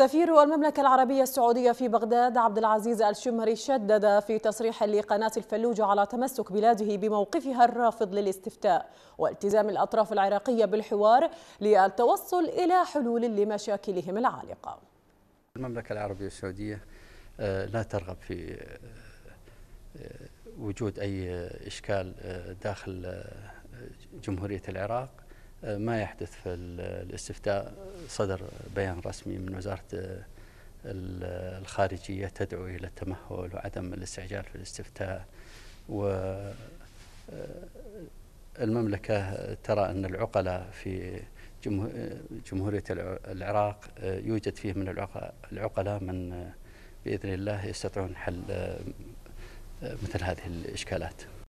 سفير المملكة العربية السعودية في بغداد عبد العزيز الشمري شدد في تصريح لقناة الفلوج على تمسك بلاده بموقفها الرافض للاستفتاء والتزام الأطراف العراقية بالحوار للتوصل إلى حلول لمشاكلهم العالقة المملكة العربية السعودية آه، لا ترغب في آه، آه، وجود أي إشكال داخل جمهورية العراق ما يحدث في الاستفتاء صدر بيان رسمي من وزارة الخارجية تدعو إلى التمهل وعدم الاستعجال في الاستفتاء و آه، المملكة ترى أن العقلاء في جمهورية العراق آه، يوجد فيه من العقلاء من آه، بإذن الله يستطيعون حل مثل هذه الإشكالات